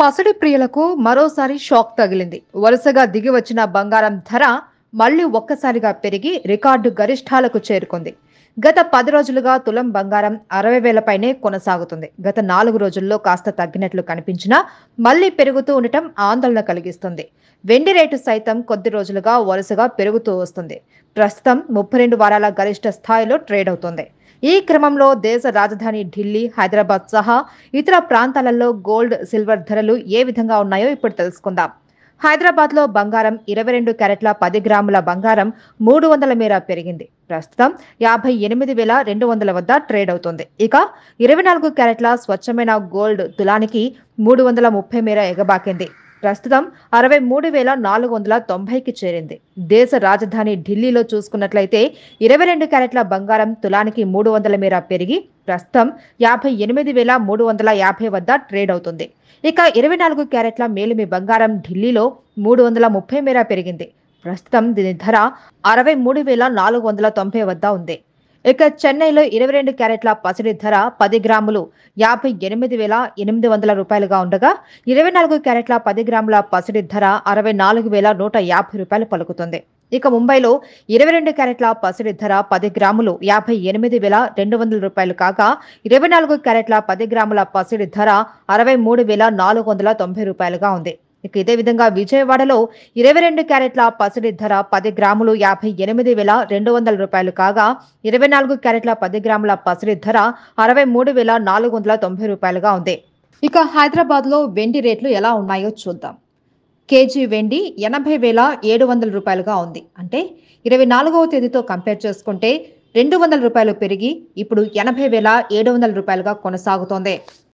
పసిడి ప్రియులకు మరోసారి షాక్ తగిలింది వరుసగా దిగి వచ్చిన బంగారం ధర మళ్లీ ఒక్కసారిగా పెరిగి రికార్డు గరిష్టాలకు చేరుకుంది గత పది రోజులుగా తులం బంగారం అరవై వేలపైనే కొనసాగుతుంది గత నాలుగు రోజుల్లో కాస్త తగ్గినట్లు కనిపించినా మళ్లీ పెరుగుతూ ఉండటం ఆందోళన కలిగిస్తుంది వెండి రేటు సైతం కొద్ది రోజులుగా వరుసగా పెరుగుతూ వస్తుంది ప్రస్తుతం ముప్పై రెండు వారాల గరిష్ట స్థాయిలో ట్రేడ్ అవుతుంది ఈ క్రమంలో దేశ రాజధాని ఢిల్లీ హైదరాబాద్ సహా ఇతర ప్రాంతాలలో గోల్డ్ సిల్వర్ ధరలు ఏ విధంగా ఉన్నాయో ఇప్పుడు తెలుసుకుందాం హైదరాబాద్లో బంగారం ఇరవై రెండు క్యారెట్ల పది గ్రాముల బంగారం మూడు వందల మేర పెరిగింది ప్రస్తుతం యాభై ఎనిమిది వేల రెండు వందల వద్ద ట్రేడ్ అవుతుంది ఇక ఇరవై నాలుగు క్యారెట్ల స్వచ్ఛమైన గోల్డ్ తులానికి మూడు వందల ముప్పై మేర ఎగబాకింది ప్రస్తుతం అరవై మూడు వేల నాలుగు వందల తొంభైకి చేరింది దేశ రాజధాని ఢిల్లీలో చూసుకున్నట్లయితే ఇరవై రెండు క్యారెట్ల బంగారం తులానికి మూడు వందల మేర పెరిగి ప్రస్తుతం యాభై ఎనిమిది వేల మూడు వందల యాభై వద్ద ట్రేడ్ అవుతుంది ఇక ఇరవై నాలుగు క్యారెట్ల మేలిమి బంగారం ఢిల్లీలో మూడు వందల ముప్పై మేర పెరిగింది ప్రస్తుతం దీని ధర అరవై మూడు వేల నాలుగు వందల తొంభై వద్ద ఉంది ఇక చెన్నైలో ఇరవై రెండు క్యారెట్ల పసిడి ధర పది గ్రాములు యాభై ఎనిమిది వేల ఎనిమిది వందల రూపాయలుగా ఉండగా ఇరవై నాలుగు క్యారెట్ల పది గ్రాముల పసిడి ధర అరవై నాలుగు వేల నూట యాభై రూపాయలు పలుకుతుంది ఇక ముంబైలో ఇరవై రెండు క్యారెట్ల పసిడి ధర పది గ్రాములు యాభై ఎనిమిది వేల రెండు వందల రూపాయలు కాగా ఇరవై నాలుగు క్యారెట్ల పది గ్రాముల పసిడి ధర అరవై మూడు వేల నాలుగు వందల తొంభై రూపాయలుగా ఉంది ఇక ఇదే విధంగా విజయవాడలో ఇరవై రెండు క్యారెట్ల పసిడి ధర పది గ్రాములు యాభై ఎనిమిది వేల రెండు వందల రూపాయలు కాగా ఇరవై నాలుగు క్యారెట్ల పది గ్రాముల పసిడి ధర అరవై మూడు వేల నాలుగు వందల తొంభై రూపాయలుగా ఉంది ఇక హైదరాబాద్లో వెండి రేట్లు ఎలా ఉన్నాయో చూద్దాం కేజీ వెండి ఎనభై వేల ఏడు వందల రూపాయలుగా ఉంది అంటే ఇరవై నాలుగవ తేదీతో కంపేర్ చేసుకుంటే రెండు వందల రూపాయలు పెరిగి ఇప్పుడు ఎనభై వేల ఏడు వందల రూపాయలుగా కొనసాగుతోంది